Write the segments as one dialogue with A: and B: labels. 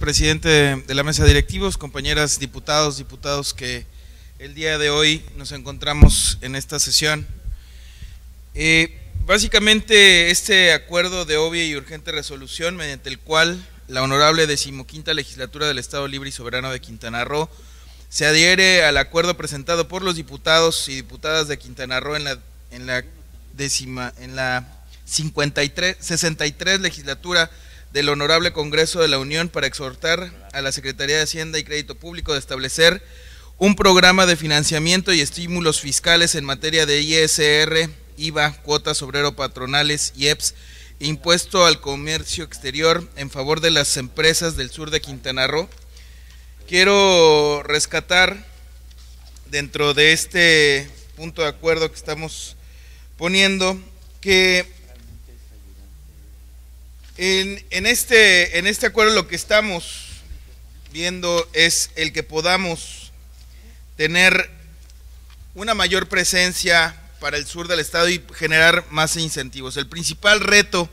A: presidente de la mesa de directivos, compañeras diputados, diputados que el día de hoy nos encontramos en esta sesión. Eh, básicamente este acuerdo de obvia y urgente resolución mediante el cual la honorable decimoquinta legislatura del Estado Libre y Soberano de Quintana Roo se adhiere al acuerdo presentado por los diputados y diputadas de Quintana Roo en la, en la, décima en la 53, 63 legislatura del Honorable Congreso de la Unión para exhortar a la Secretaría de Hacienda y Crédito Público de establecer un programa de financiamiento y estímulos fiscales en materia de ISR, IVA, cuotas obrero patronales, y EPS, impuesto al comercio exterior en favor de las empresas del sur de Quintana Roo. Quiero rescatar dentro de este punto de acuerdo que estamos poniendo que en, este, este acuerdo lo que estamos viendo es el que podamos tener una mayor presencia para el sur del estado y generar más incentivos. El principal reto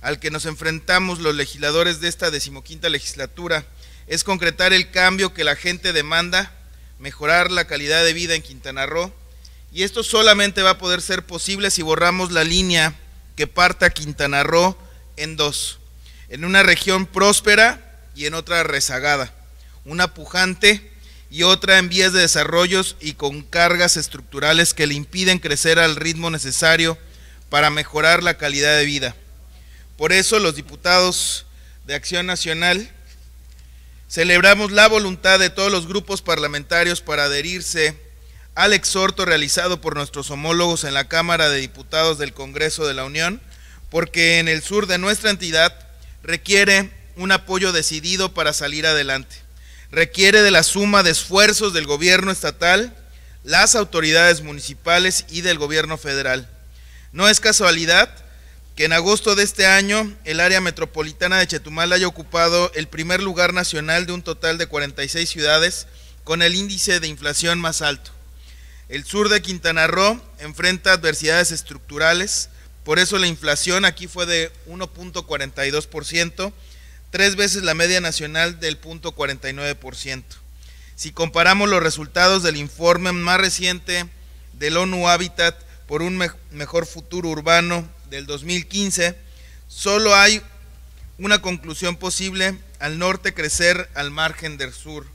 A: al que nos enfrentamos los legisladores de esta decimoquinta legislatura es concretar el cambio que la gente demanda, mejorar la calidad de vida en Quintana Roo, y esto solamente va a poder ser posible si borramos la línea que parta Quintana Roo en dos, en una región próspera y en otra rezagada, una pujante y otra en vías de desarrollos y con cargas estructurales que le impiden crecer al ritmo necesario para mejorar la calidad de vida. Por eso los diputados de Acción Nacional celebramos la voluntad de todos los grupos parlamentarios para adherirse al exhorto realizado por nuestros homólogos en la Cámara de Diputados del Congreso de la Unión porque en el sur de nuestra entidad requiere un apoyo decidido para salir adelante. Requiere de la suma de esfuerzos del gobierno estatal, las autoridades municipales y del gobierno federal. No es casualidad que en agosto de este año el área metropolitana de Chetumal haya ocupado el primer lugar nacional de un total de 46 ciudades con el índice de inflación más alto. El sur de Quintana Roo enfrenta adversidades estructurales, por eso la inflación aquí fue de 1.42%, tres veces la media nacional del 0.49%. Si comparamos los resultados del informe más reciente del ONU Habitat por un mejor futuro urbano del 2015, solo hay una conclusión posible al norte crecer al margen del sur.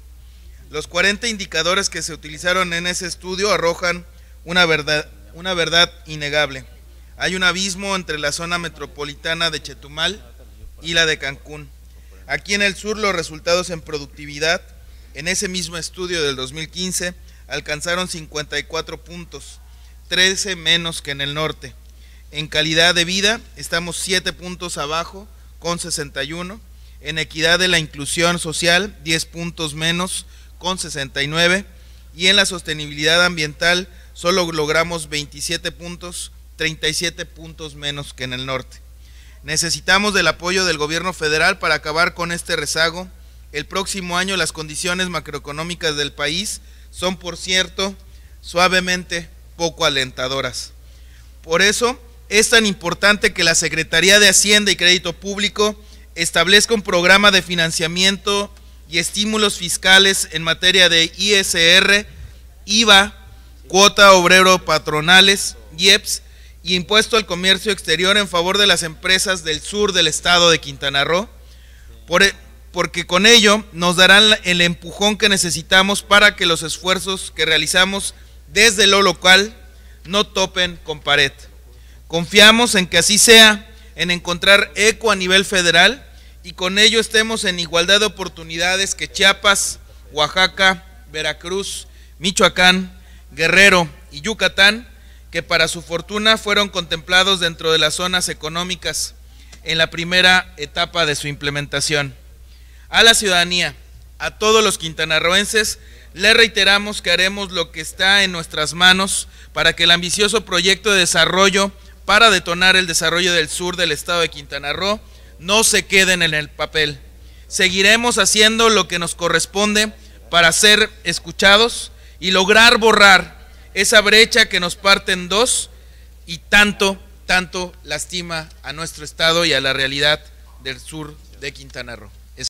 A: Los 40 indicadores que se utilizaron en ese estudio arrojan una verdad, una verdad innegable. Hay un abismo entre la zona metropolitana de Chetumal y la de Cancún. Aquí en el sur los resultados en productividad en ese mismo estudio del 2015 alcanzaron 54 puntos, 13 menos que en el norte. En calidad de vida estamos 7 puntos abajo con 61. En equidad de la inclusión social 10 puntos menos con 69. Y en la sostenibilidad ambiental solo logramos 27 puntos 37 puntos menos que en el norte. Necesitamos del apoyo del gobierno federal para acabar con este rezago. El próximo año las condiciones macroeconómicas del país son, por cierto, suavemente poco alentadoras. Por eso es tan importante que la Secretaría de Hacienda y Crédito Público establezca un programa de financiamiento y estímulos fiscales en materia de ISR, IVA, cuota obrero patronales, IEPS y impuesto al comercio exterior en favor de las empresas del sur del estado de Quintana Roo, e, porque con ello nos darán el empujón que necesitamos para que los esfuerzos que realizamos desde lo local no topen con pared. Confiamos en que así sea, en encontrar eco a nivel federal y con ello estemos en igualdad de oportunidades que Chiapas, Oaxaca, Veracruz, Michoacán, Guerrero y Yucatán que para su fortuna fueron contemplados dentro de las zonas económicas en la primera etapa de su implementación. A la ciudadanía, a todos los quintanarroenses, les reiteramos que haremos lo que está en nuestras manos para que el ambicioso proyecto de desarrollo para detonar el desarrollo del sur del estado de Quintana Roo no se quede en el papel. Seguiremos haciendo lo que nos corresponde para ser escuchados y lograr borrar esa brecha que nos parte en dos y tanto, tanto lastima a nuestro estado y a la realidad del sur de Quintana Roo.